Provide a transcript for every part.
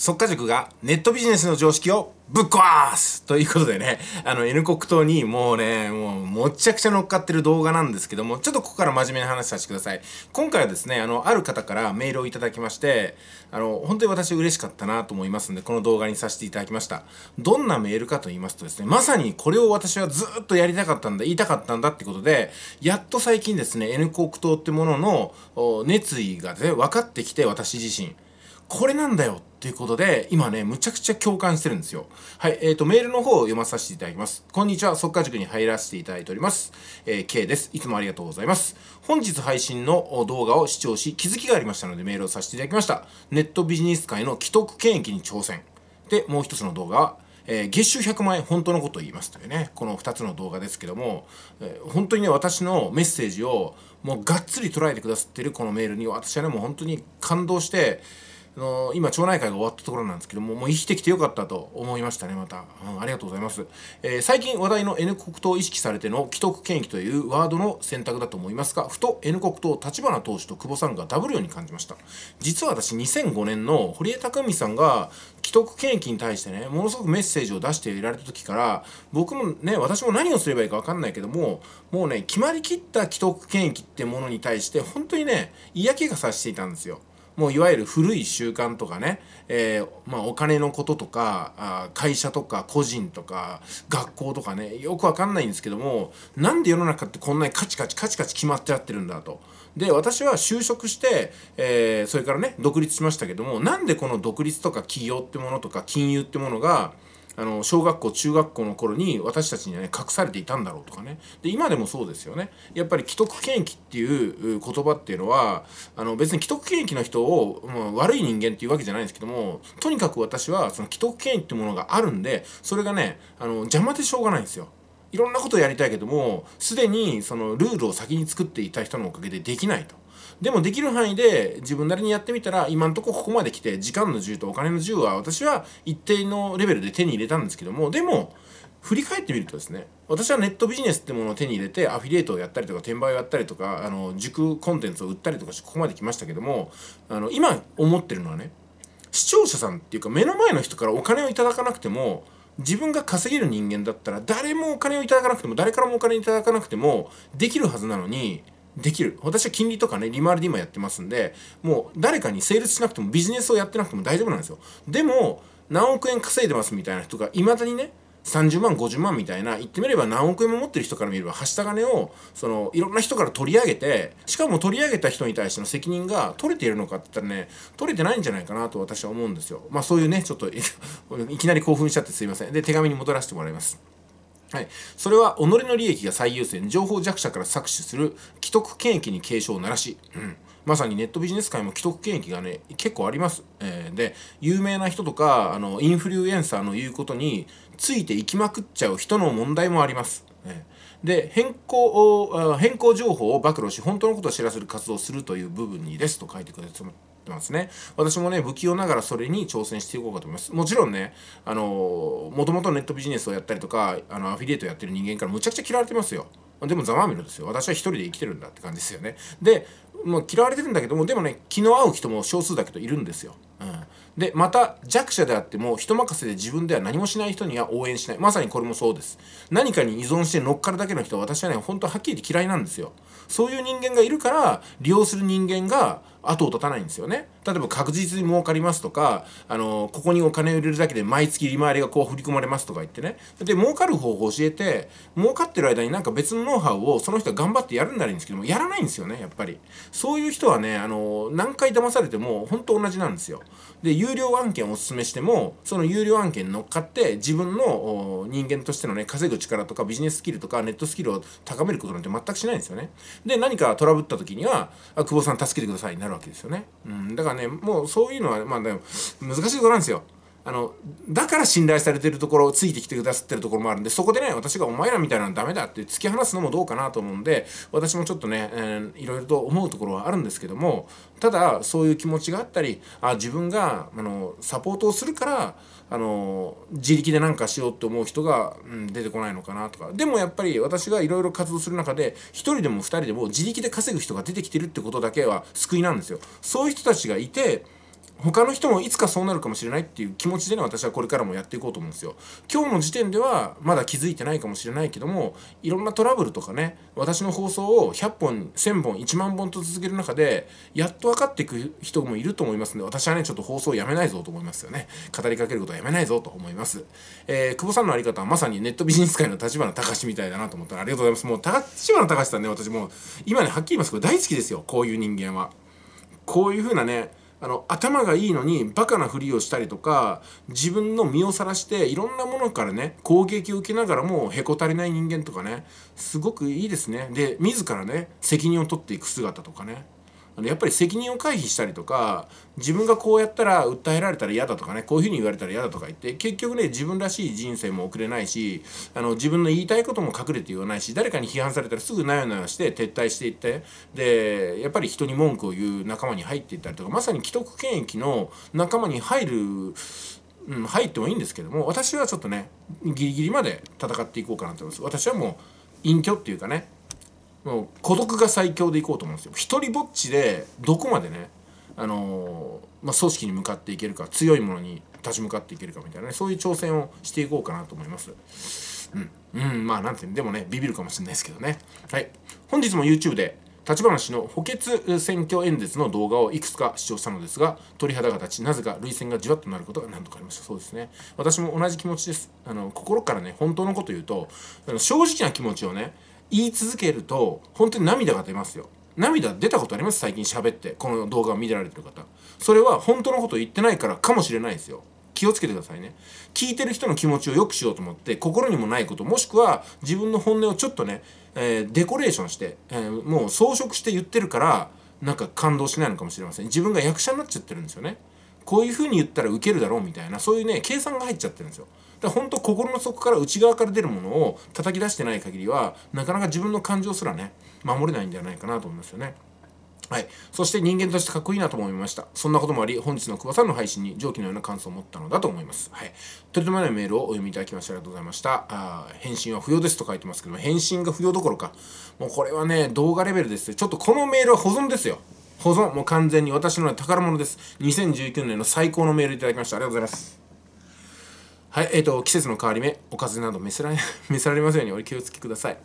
速家塾がネットビジネスの常識をぶっ壊すということでね、あの N 国党にもうね、もうもっちゃくちゃ乗っかってる動画なんですけども、ちょっとここから真面目な話させてください。今回はですね、あの、ある方からメールをいただきまして、あの、本当に私嬉しかったなと思いますんで、この動画にさせていただきました。どんなメールかと言いますとですね、まさにこれを私はずっとやりたかったんだ、言いたかったんだってことで、やっと最近ですね、N 国党ってものの熱意がね、分かってきて、私自身。これなんだよっていうことで、今ね、むちゃくちゃ共感してるんですよ。はい、えっ、ー、と、メールの方を読まさせていただきます。こんにちは、速化塾に入らせていただいております。えー、K です。いつもありがとうございます。本日配信の動画を視聴し、気づきがありましたのでメールをさせていただきました。ネットビジネス界の既得権益に挑戦。で、もう一つの動画は、えー、月収100万円本当のことを言いますというね、この2つの動画ですけども、えー、本当にね、私のメッセージをもうがっつり捉えてくださってるこのメールに、私はね、もう本当に感動して、の今町内会が終わったところなんですけどももう生きてきてよかったと思いましたねまた、うん、ありがとうございます、えー、最近話題の N 国党を意識されての既得権益というワードの選択だと思いますがふと N 国党立花党首と久保さんがダブルように感じました実は私2005年の堀江貴文さんが既得権益に対してねものすごくメッセージを出していられた時から僕もね私も何をすればいいか分かんないけどももうね決まりきった既得権益ってものに対して本当にね嫌気がさしていたんですよもういわゆる古い習慣とかね、えー、まあ、お金のこととかあ会社とか個人とか学校とかねよくわかんないんですけどもなんで世の中ってこんなにカチカチカチカチ決まっちゃってるんだと。で私は就職して、えー、それからね独立しましたけどもなんでこの独立とか起業ってものとか金融ってものがあの小学校中学校の頃に私たちにはね隠されていたんだろうとかねで今でもそうですよねやっぱり既得権益っていう言葉っていうのはあの別に既得権益の人を、まあ、悪い人間っていうわけじゃないんですけどもとにかく私はその既得権益っていうものがあるんでそれがねあの邪魔でしょうがないんですよ。いろんなことをやりたいけどもすでにそのルールを先に作っていた人のおかげでできないと。でもできる範囲で自分なりにやってみたら今んとこここまで来て時間の自由とお金の自由は私は一定のレベルで手に入れたんですけどもでも振り返ってみるとですね私はネットビジネスってものを手に入れてアフィリエイトをやったりとか転売をやったりとかあの塾コンテンツを売ったりとかしてここまで来ましたけどもあの今思ってるのはね視聴者さんっていうか目の前の人からお金をいただかなくても自分が稼げる人間だったら誰もお金をいただかなくても誰からもお金いただかなくてもできるはずなのにできる。私は金利とかね、利回りで今やってますんで、もう誰かに成立しなくてもビジネスをやってなくても大丈夫なんですよ。でも、何億円稼いでますみたいな人が、いまだにね、30万、50万みたいな、言ってみれば何億円も持ってる人から見れば、はした金を、その、いろんな人から取り上げて、しかも取り上げた人に対しての責任が取れているのかって言ったらね、取れてないんじゃないかなと私は思うんですよ。まあそういうね、ちょっと いきなり興奮しちゃってすいません。で、手紙に戻らせてもらいます。はい、それは己の利益が最優先情報弱者から搾取する既得権益に警鐘を鳴らし、うん、まさにネットビジネス界も既得権益がね結構あります、えー、で有名な人とかあのインフルエンサーの言うことについていきまくっちゃう人の問題もあります、えー、で変更変更情報を暴露し本当のことを知らせる活動をするという部分にですと書いてくださいってますね。私もね、不器用ながらそれに挑戦していこうかと思います。もちろんね、あの、もともとネットビジネスをやったりとか、あの、アフィリエイトやってる人間からむちゃくちゃ嫌われてますよ。でもざまみろですよ。私は一人で生きてるんだって感じですよね。で、もう嫌われてるんだけども、でもね、気の合う人も少数だけどいるんですよ。うん、で、また弱者であっても人任せで自分では何もしない人には応援しない。まさにこれもそうです。何かに依存して乗っかるだけの人は私はね、本当はっきり言って嫌いなんですよ。そういう人間がいるから、利用する人間が、後を絶たないんですよね例えば確実に儲かりますとかあのここにお金を入れるだけで毎月利回りがこう振り込まれますとか言ってねで儲かる方法を教えて儲かってる間になんか別のノウハウをその人が頑張ってやるんならいいんですけどもやらないんですよねやっぱりそういう人はねあの何回騙されても本当同じなんですよで有料案件をおすすめしてもその有料案件に乗っかって自分の人間としてのね稼ぐ力とかビジネススキルとかネットスキルを高めることなんて全くしないんですよねで何かトラブった時には「あ久保さん助けてください」なるわけですよね。うん、だからねもうそういうのはまあで難しいことなんですよ。あのだから信頼されてるところをついてきてくださってるところもあるんでそこでね私がお前らみたいなのダメだって突き放すのもどうかなと思うんで私もちょっとね、えー、いろいろと思うところはあるんですけどもただそういう気持ちがあったりあ自分があのサポートをするからあの自力で何かしようって思う人が、うん、出てこないのかなとかでもやっぱり私がいろいろ活動する中で1人でも2人でも自力で稼ぐ人が出てきてるってことだけは救いなんですよ。そういう人たちがいて他の人もいつかそうなるかもしれないっていう気持ちでね私はこれからもやっていこうと思うんですよ今日の時点ではまだ気づいてないかもしれないけどもいろんなトラブルとかね私の放送を100本1000本1万本と続ける中でやっと分かっていく人もいると思いますので私はねちょっと放送やめないぞと思いますよね語りかけることはやめないぞと思います、えー、久保さんのあり方はまさにネットビジネス界の立花隆みたいだなと思ったらありがとうございますもう立花隆さんね私もう今ねはっきり言いますけど大好きですよこういう人間はこういう風なねあの頭がいいのにバカなふりをしたりとか自分の身をさらしていろんなものからね攻撃を受けながらもへこたれない人間とかねすごくいいですねで自らね責任を取っていく姿とかねやっぱり責任を回避したりとか自分がこうやったら訴えられたら嫌だとかねこういうふうに言われたら嫌だとか言って結局ね自分らしい人生も送れないしあの自分の言いたいことも隠れて言わないし誰かに批判されたらすぐなよなよして撤退していってでやっぱり人に文句を言う仲間に入っていったりとかまさに既得権益の仲間に入るうん、入ってもいいんですけども私はちょっとねギリギリまで戦っていこうかなと思います私はもう隠居っていうかねもう孤独が最強でいこうと思うんですよ一人ぼっちでどこまでねあのー、まあ、組織に向かっていけるか強いものに立ち向かっていけるかみたいなねそういう挑戦をしていこうかなと思いますうん、うん、まあなんてでもねビビるかもしれないですけどねはい本日も YouTube で立花氏の補欠選挙演説の動画をいくつか視聴したのですが鳥肌が立ちなぜか涙腺がじわっとなることが何度かありましたそうですね私も同じ気持ちですあの心からね本当のこと言うとあの正直な気持ちをね言い続けると本当に涙が出ますよ涙出たことあります最近喋ってこの動画を見てられてる方それは本当のこと言ってないからかもしれないですよ気をつけてくださいね聞いてる人の気持ちを良くしようと思って心にもないこともしくは自分の本音をちょっとね、えー、デコレーションして、えー、もう装飾して言ってるからなんか感動しないのかもしれません自分が役者になっちゃってるんですよねこういう風に言ったらウケるだろうみたいなそういうね計算が入っちゃってるんですよだ本当心の底から内側から出るものを叩き出してない限りはなかなか自分の感情すらね守れないんじゃないかなと思いますよね。はい。そして人間としてかっこいいなと思いました。そんなこともあり、本日の久保さんの配信に上記のような感想を持ったのだと思います。はい。とりとめないメールをお読みいただきましてありがとうございました。あ返信は不要ですと書いてますけども、返信が不要どころか。もうこれはね、動画レベルですちょっとこのメールは保存ですよ。保存。もう完全に私の宝物です。2019年の最高のメールいただきました。ありがとうございます。はい、えっ、ー、と、季節の変わり目、お風邪など見せられ、見せられますようにお気をつけください。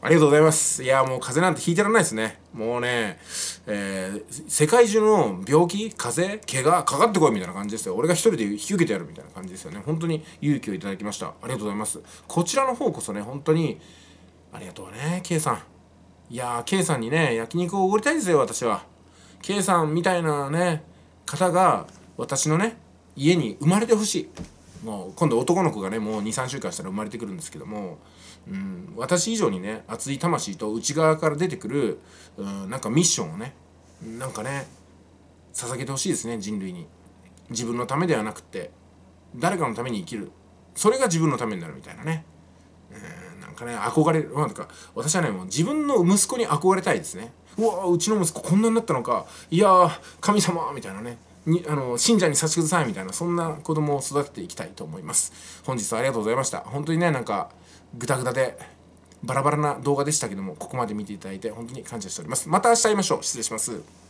ありがとうございます。いや、もう風邪なんて引いてらんないですね。もうね、えー、世界中の病気、風邪、怪我、かかってこいみたいな感じですよ。俺が一人で引き受けてやるみたいな感じですよね。本当に勇気をいただきました。ありがとうございます。こちらの方こそね、本当に、ありがとうね、K さん。いやー、K さんにね、焼肉をおごりたいですよ、私は。K さんみたいなね、方が、私のね、家に生まれてほしい。もう今度男の子がねもう23週間したら生まれてくるんですけども、うん、私以上にね熱い魂と内側から出てくる、うん、なんかミッションをねなんかね捧げてほしいですね人類に自分のためではなくって誰かのために生きるそれが自分のためになるみたいなね、うん、なんかね憧れるなんか私はねもう自分の息子に憧れたいですねうわうちの息子こんなになったのかいや神様みたいなねにあの信者に差しくださいみたいなそんな子供を育てていきたいと思います本日はありがとうございました本当にねなんかグダグダでバラバラな動画でしたけどもここまで見ていただいて本当に感謝しておりますまた明日会いましょう失礼します